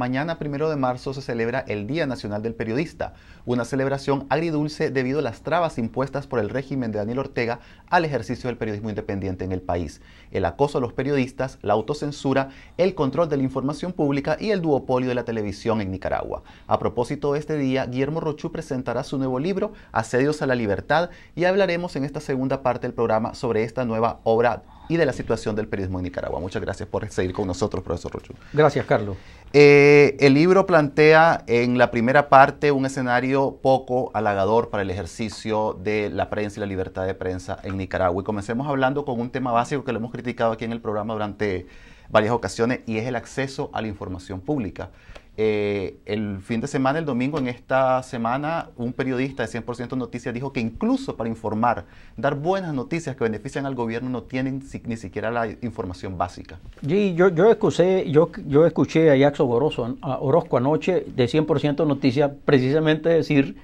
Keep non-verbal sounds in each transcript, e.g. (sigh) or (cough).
Mañana, primero de marzo, se celebra el Día Nacional del Periodista, una celebración agridulce debido a las trabas impuestas por el régimen de Daniel Ortega al ejercicio del periodismo independiente en el país, el acoso a los periodistas, la autocensura, el control de la información pública y el duopolio de la televisión en Nicaragua. A propósito de este día, Guillermo Rochú presentará su nuevo libro, Asedios a la Libertad, y hablaremos en esta segunda parte del programa sobre esta nueva obra y de la situación del periodismo en Nicaragua. Muchas gracias por seguir con nosotros, profesor Rochú. Gracias, Carlos. Eh, el libro plantea en la primera parte un escenario poco halagador para el ejercicio de la prensa y la libertad de prensa en Nicaragua. Y comencemos hablando con un tema básico que lo hemos criticado aquí en el programa durante varias ocasiones y es el acceso a la información pública. Eh, el fin de semana, el domingo, en esta semana, un periodista de 100% Noticias dijo que incluso para informar, dar buenas noticias que benefician al gobierno, no tienen ni siquiera la información básica. yo, yo, escuché, yo, escuché a Jackson Orozco, a Orozco anoche de 100% Noticias precisamente decir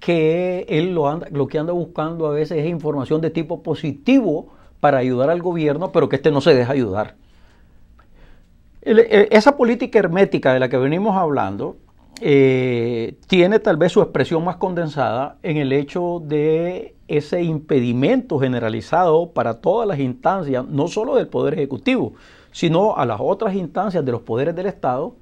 que él lo, anda, lo que anda buscando a veces es información de tipo positivo para ayudar al gobierno, pero que este no se deja ayudar. Eh, esa política hermética de la que venimos hablando eh, tiene tal vez su expresión más condensada en el hecho de ese impedimento generalizado para todas las instancias, no solo del Poder Ejecutivo, sino a las otras instancias de los poderes del Estado,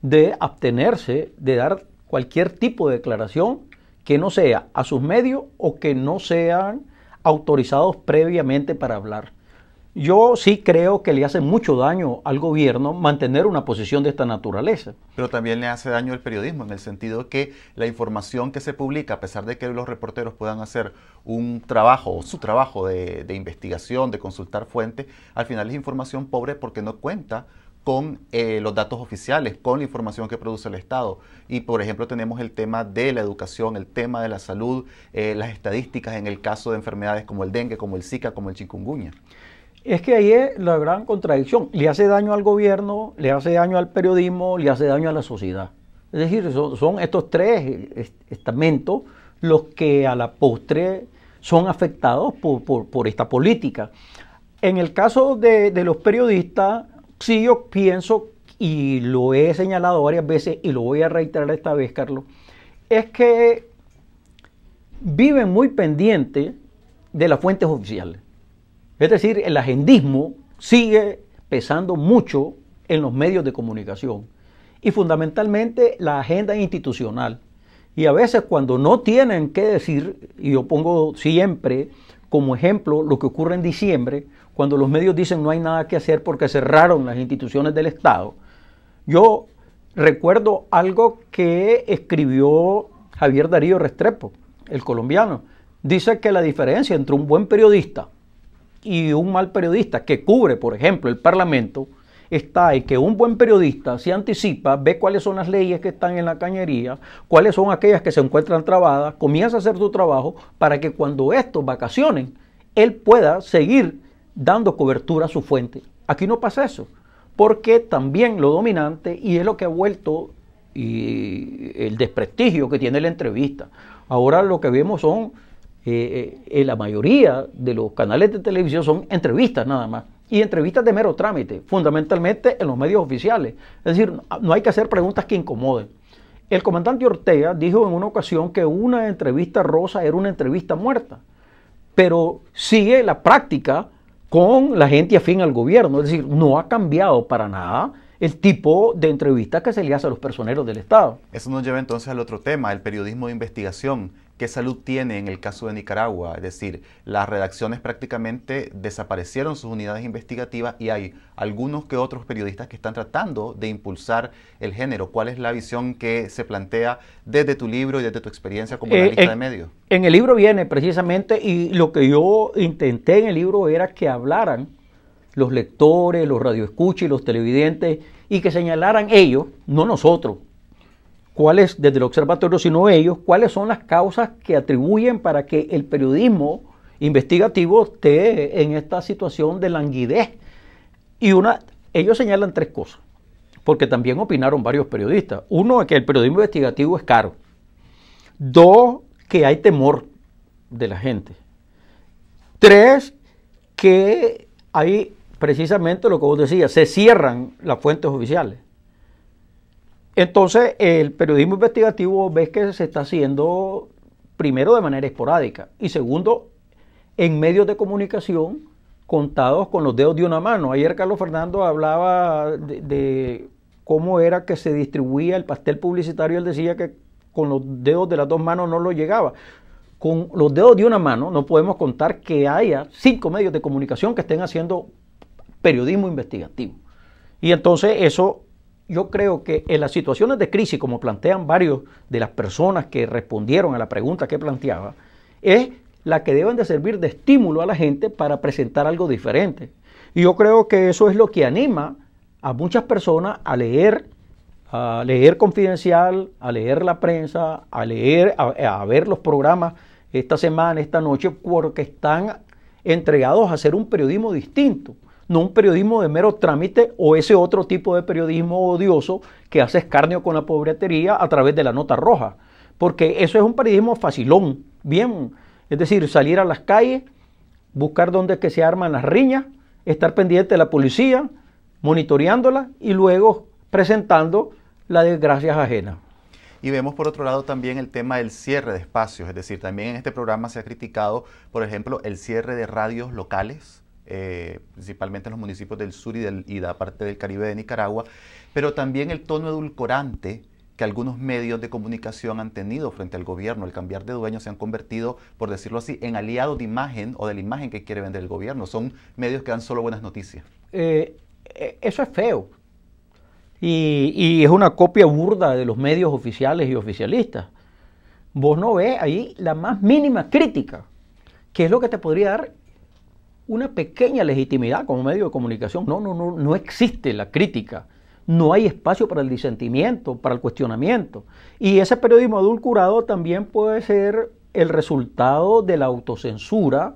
de abstenerse de dar cualquier tipo de declaración que no sea a sus medios o que no sean autorizados previamente para hablar. Yo sí creo que le hace mucho daño al gobierno mantener una posición de esta naturaleza. Pero también le hace daño al periodismo, en el sentido que la información que se publica, a pesar de que los reporteros puedan hacer un trabajo o su trabajo de, investigación, de consultar fuentes, al final es información pobre porque no cuenta con eh, los datos oficiales, con la información que produce el Estado. Y por ejemplo tenemos el tema de la educación, el tema de la salud, eh, las estadísticas en el caso de enfermedades como el dengue, como el Zika, como el chikungunya. Es que ahí es la gran contradicción. Le hace daño al gobierno, le hace daño al periodismo, le hace daño a la sociedad. Es decir, son, estos tres estamentos los que a la postre son afectados por, esta política. En el caso de, de los periodistas, sí yo pienso, y lo he señalado varias veces y lo voy a reiterar esta vez, Carlos, es que viven muy pendientes de las fuentes oficiales. Es decir, el agendismo sigue pesando mucho en los medios de comunicación y fundamentalmente la agenda institucional. Y a veces cuando no tienen qué decir, y yo pongo siempre como ejemplo lo que ocurre en diciembre, cuando los medios dicen no hay nada que hacer porque cerraron las instituciones del Estado, yo recuerdo algo que escribió Javier Darío Restrepo, el colombiano. Dice que la diferencia entre un buen periodista y un mal periodista que cubre, por ejemplo, el Parlamento, está ahí que un buen periodista se anticipa, ve cuáles son las leyes que están en la cañería, cuáles son aquellas que se encuentran trabadas, comienza a hacer su trabajo para que cuando estos vacacionen, él pueda seguir dando cobertura a su fuente. Aquí no pasa eso, porque también lo dominante, y es lo que ha vuelto y el desprestigio que tiene la entrevista. Ahora lo que vemos son eh, eh, eh, la mayoría de los canales de televisión son entrevistas nada más. Y entrevistas de mero trámite, fundamentalmente en los medios oficiales. Es decir, no hay que hacer preguntas que incomoden. El comandante Ortega dijo en una ocasión que una entrevista rosa era una entrevista muerta, pero sigue la práctica con la gente afín al gobierno. Es decir, no ha cambiado para nada el tipo de entrevista que se le hace a los personeros del Estado. Eso nos lleva entonces al otro tema, el periodismo de investigación. ¿Qué salud tiene en el caso de Nicaragua? Es decir, las redacciones prácticamente desaparecieron sus unidades investigativas y hay algunos que otros periodistas que están tratando de impulsar el género. ¿Cuál es la visión que se plantea desde tu libro y desde tu experiencia como eh, analista de medios? En el libro viene precisamente y lo que yo intenté en el libro era que hablaran los lectores, los radioescuchas y los televidentes y que señalaran ellos, no nosotros, cuáles, desde el observatorio, sino ellos, cuáles son las causas que atribuyen para que el periodismo investigativo esté en esta situación de languidez. Y una, ellos señalan tres cosas, porque también opinaron varios periodistas. Uno, que el periodismo investigativo es caro. Dos, que hay temor de la gente. Tres, que hay precisamente lo que vos decías, se cierran las fuentes oficiales. Entonces, el periodismo investigativo ves que se está haciendo primero de manera esporádica y segundo en medios de comunicación contados con los dedos de una mano. Ayer Carlos Fernando hablaba de, cómo era que se distribuía el pastel publicitario, él decía que con los dedos de las dos manos no lo llegaba. Con los dedos de una mano no podemos contar que haya cinco medios de comunicación que estén haciendo periodismo investigativo. Y entonces eso yo creo que en las situaciones de crisis, como plantean varios de las personas que respondieron a la pregunta que planteaba, es la que deben de servir de estímulo a la gente para presentar algo diferente. Y yo creo que eso es lo que anima a muchas personas a leer, a leer confidencial, a leer la prensa, a leer, a ver los programas esta semana, esta noche, porque están entregados a hacer un periodismo distinto no un periodismo de mero trámite o ese otro tipo de periodismo odioso que hace escarnio con la pobretería a través de la nota roja. Porque eso es un periodismo facilón, bien. Es decir, salir a las calles, buscar dónde es que se arman las riñas, estar pendiente de la policía, monitoreándola y luego presentando la desgracias ajenas. Y vemos por otro lado también el tema del cierre de espacios, es decir, también en este programa se ha criticado, por ejemplo, el cierre de radios locales eh, principalmente en los municipios del sur y, del, de la parte del Caribe de Nicaragua, pero también el tono edulcorante que algunos medios de comunicación han tenido frente al gobierno. El cambiar de dueño se han convertido, por decirlo así, en aliados de imagen o de la imagen que quiere vender el gobierno. Son medios que dan solo buenas noticias. Eh, eh, eso es feo. Y, y, es una copia burda de los medios oficiales y oficialistas. Vos no ves ahí la más mínima crítica, que es lo que te podría dar una pequeña legitimidad como medio de comunicación. No, no, no, no existe la crítica. No hay espacio para el disentimiento, para el cuestionamiento. Y ese periodismo adulcurado también puede ser el resultado de la autocensura,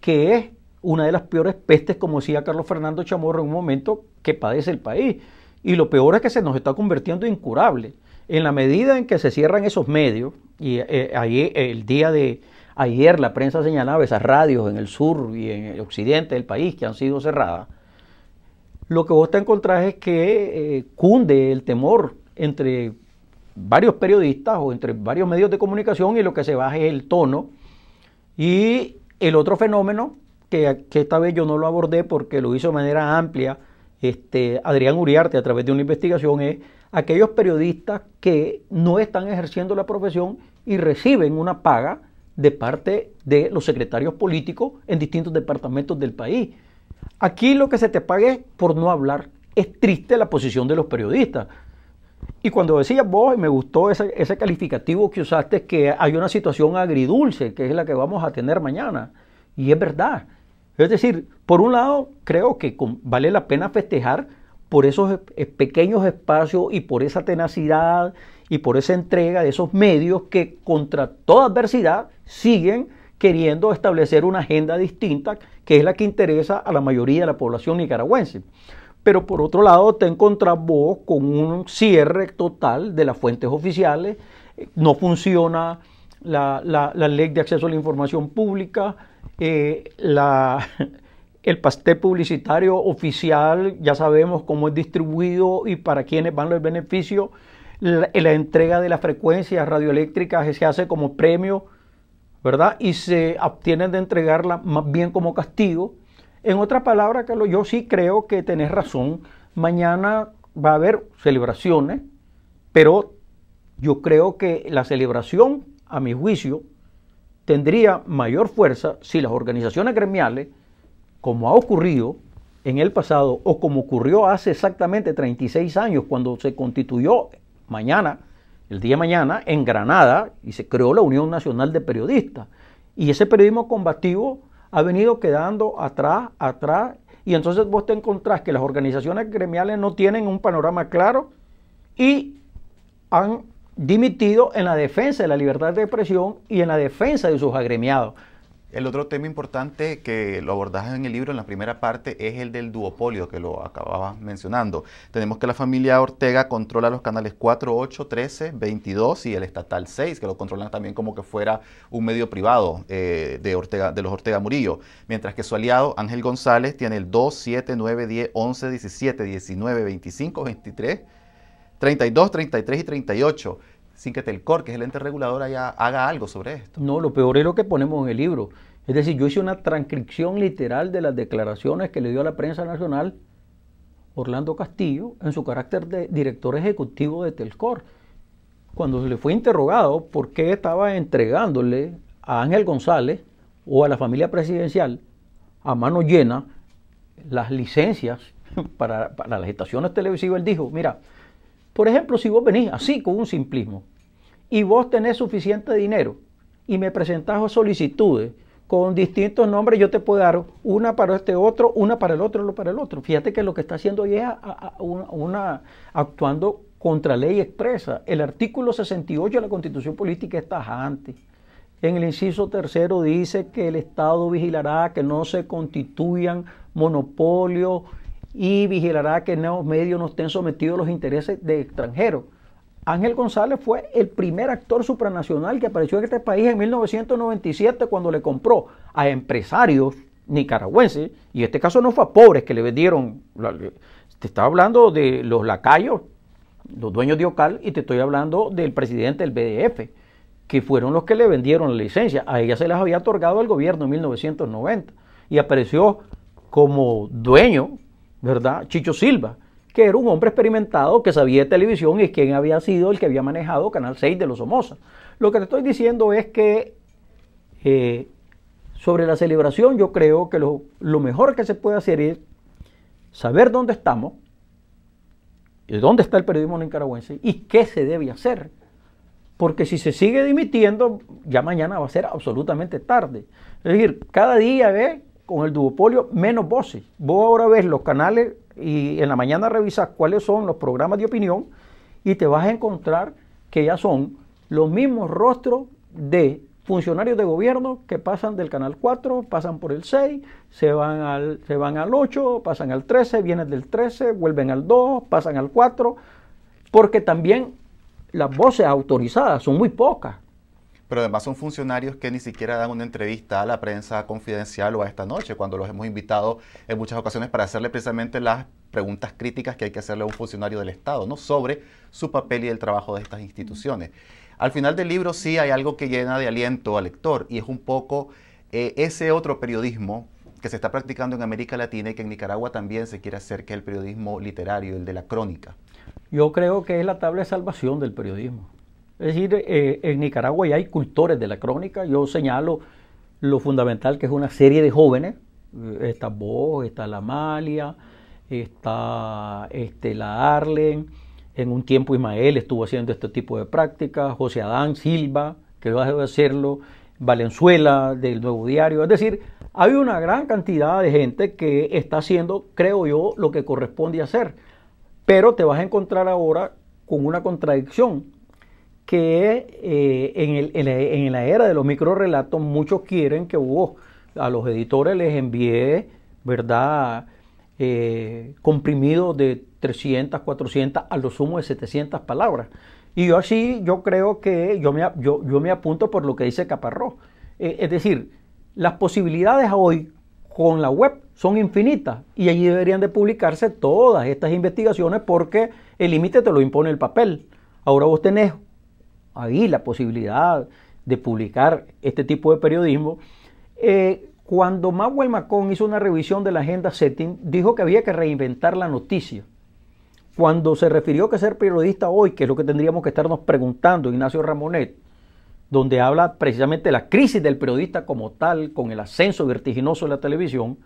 que es una de las peores pestes, como decía Carlos Fernando Chamorro en un momento, que padece el país. Y lo peor es que se nos está convirtiendo en incurable. En la medida en que se cierran esos medios, y eh, ahí el día de, Ayer la prensa señalaba esas radios en el sur y en el occidente del país que han sido cerradas. Lo que vos te encontrás es que eh, cunde el temor entre varios periodistas o entre varios medios de comunicación y lo que se baja es el tono. Y el otro fenómeno, que, esta vez yo no lo abordé porque lo hizo de manera amplia este, Adrián Uriarte a través de una investigación, es aquellos periodistas que no están ejerciendo la profesión y reciben una paga de parte de los secretarios políticos en distintos departamentos del país. Aquí lo que se te pague por no hablar es triste la posición de los periodistas. Y cuando decías vos, y me gustó ese, ese calificativo que usaste, que hay una situación agridulce, que es la que vamos a tener mañana. Y es verdad. Es decir, por un lado, creo que vale la pena festejar por esos pequeños espacios y por esa tenacidad y por esa entrega de esos medios que contra toda adversidad siguen queriendo establecer una agenda distinta que es la que interesa a la mayoría de la población nicaragüense. Pero por otro lado te encontrás vos con un cierre total de las fuentes oficiales, eh, no funciona la, ley de acceso a la información pública, eh, (laughs) el pastel publicitario oficial, ya sabemos cómo es distribuido y para quiénes van los beneficios la, entrega de las frecuencias radioeléctricas se hace como premio, ¿verdad? Y se obtienen de entregarla más bien como castigo. En otras palabras, Carlos, yo sí creo que tenés razón. Mañana va a haber celebraciones, pero yo creo que la celebración, a mi juicio, tendría mayor fuerza si las organizaciones gremiales, como ha ocurrido en el pasado o como ocurrió hace exactamente 36 años cuando se constituyó mañana, el día de mañana, en Granada, y se creó la Unión Nacional de Periodistas. Y ese periodismo combativo ha venido quedando atrás, atrás, y entonces vos te encontrás que las organizaciones gremiales no tienen un panorama claro y han dimitido en la defensa de la libertad de expresión y en la defensa de sus agremiados. El otro tema importante que lo abordas en el libro, en la primera parte, es el del duopolio, que lo acababas mencionando. Tenemos que la familia Ortega controla los canales 4, 8, 13, 22 y el estatal 6, que lo controlan también como que fuera un medio privado eh, de, Ortega, de los Ortega Murillo. Mientras que su aliado Ángel González tiene el 2, 7, 9, 10, 11, 17, 19, 25, 23, 32, 33 y 38 sin que Telcor, que es el ente regulador, haya, haga algo sobre esto. No, lo peor es lo que ponemos en el libro. Es decir, yo hice una transcripción literal de las declaraciones que le dio a la prensa nacional Orlando Castillo en su carácter de director ejecutivo de Telcor. Cuando se le fue interrogado por qué estaba entregándole a Ángel González o a la familia presidencial a mano llena las licencias (laughs) para las estaciones televisivas, él dijo, mira, por ejemplo, si vos venís así con un simplismo, y vos tenés suficiente dinero y me presentás solicitudes con distintos nombres, yo te puedo dar una para este otro, una para el otro, lo para el otro. Fíjate que lo que está haciendo hoy es una, actuando contra ley expresa. El artículo 68 de la Constitución Política está antes En el inciso tercero dice que el Estado vigilará que no se constituyan monopolios y vigilará que nuevos medios no estén sometidos a los intereses de extranjeros. Ángel González fue el primer actor supranacional que apareció en este país en 1997 cuando le compró a empresarios nicaragüenses, y este caso no fue a pobres que le vendieron, te estaba hablando de los lacayos, los dueños de Ocal, y te estoy hablando del presidente del BDF, que fueron los que le vendieron la licencia. A ella se las había otorgado el gobierno en 1990 y apareció como dueño, ¿verdad? Chicho Silva, que era un hombre experimentado que sabía de televisión y quien había sido el que había manejado Canal 6 de los Somoza. Lo que te estoy diciendo es que eh, sobre la celebración yo creo que lo, mejor que se puede hacer es saber dónde estamos, y eh, dónde está el periodismo nicaragüense y qué se debe hacer. Porque si se sigue dimitiendo, ya mañana va a ser absolutamente tarde. Es decir, cada día ve con el duopolio menos voces. Vos ahora ves los canales y en la mañana revisas cuáles son los programas de opinión y te vas a encontrar que ya son los mismos rostros de funcionarios de gobierno que pasan del canal 4, pasan por el 6, se van al, se van al 8, pasan al 13, vienen del 13, vuelven al 2, pasan al 4, porque también las voces autorizadas son muy pocas pero además son funcionarios que ni siquiera dan una entrevista a la prensa confidencial o a esta noche, cuando los hemos invitado en muchas ocasiones para hacerle precisamente las preguntas críticas que hay que hacerle a un funcionario del Estado, ¿no? Sobre su papel y el trabajo de estas instituciones. Al final del libro sí hay algo que llena de aliento al lector y es un poco eh, ese otro periodismo que se está practicando en América Latina y que en Nicaragua también se quiere hacer, que el periodismo literario, el de la crónica. Yo creo que es la tabla de salvación del periodismo. Es decir, eh, en Nicaragua ya hay cultores de la crónica. Yo señalo lo fundamental que es una serie de jóvenes. Eh, está vos, está la Amalia, está este, la Arlen. En un tiempo Ismael estuvo haciendo este tipo de prácticas. José Adán Silva, que va a hacerlo. Valenzuela del Nuevo Diario. Es decir, hay una gran cantidad de gente que está haciendo, creo yo, lo que corresponde hacer. Pero te vas a encontrar ahora con una contradicción que eh, en, la, era de los microrelatos muchos quieren que vos a los editores les envíe, ¿verdad? Eh, comprimidos de 300, 400, a lo sumo de 700 palabras. Y yo así, yo creo que yo me, yo, me apunto por lo que dice Caparró, eh, es decir, las posibilidades hoy con la web son infinitas y allí deberían de publicarse todas estas investigaciones porque el límite te lo impone el papel. Ahora vos tenés ahí la posibilidad de publicar este tipo de periodismo, eh, cuando Manuel Macón hizo una revisión de la agenda setting, dijo que había que reinventar la noticia. Cuando se refirió que ser periodista hoy, que es lo que tendríamos que estarnos preguntando, Ignacio Ramonet, donde habla precisamente de la crisis del periodista como tal, con el ascenso vertiginoso de la televisión,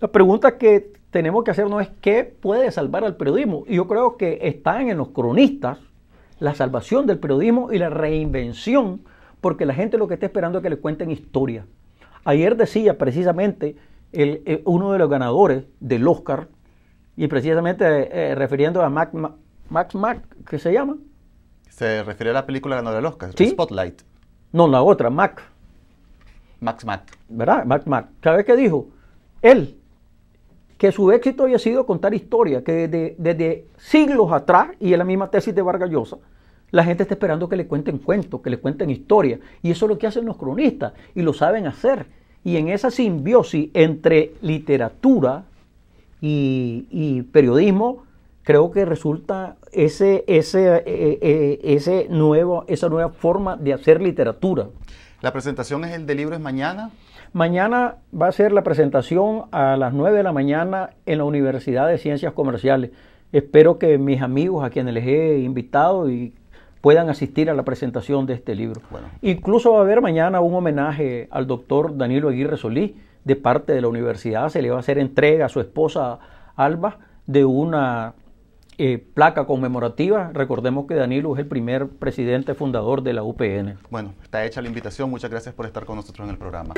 la pregunta que tenemos que hacernos es qué puede salvar al periodismo. Y yo creo que están en los cronistas la salvación del periodismo y la reinvención, porque la gente lo que está esperando es que le cuenten historia. Ayer decía precisamente el, eh, uno de los ganadores del Oscar, y precisamente eh, eh, refiriendo a Max, Max ¿qué se llama? Se refirió a la película ganadora del Oscar, Spotlight. No, la otra, Mac. Max Mac. ¿Verdad? Max Mac. ¿Sabes qué dijo? Él que su éxito había sido contar historias que desde, siglos atrás, y es la misma tesis de Vargas la gente está esperando que le cuenten cuentos, que le cuenten historias, y eso es lo que hacen los cronistas, y lo saben hacer. Y en esa simbiosis entre literatura y, periodismo, creo que resulta ese, ese, eh, eh, ese nuevo, esa nueva forma de hacer literatura. La presentación es el de libros mañana. Mañana va a ser la presentación a las 9 de la mañana en la Universidad de Ciencias Comerciales. Espero que mis amigos a quienes les he invitado y puedan asistir a la presentación de este libro. Incluso va a haber mañana un homenaje al doctor Danilo Aguirre Solís de parte de la universidad. Se le va a hacer entrega a su esposa Alba de una eh, placa conmemorativa. Recordemos que Danilo es el primer presidente fundador de la UPN. Bueno, está hecha la invitación. Muchas gracias por estar con nosotros en el programa.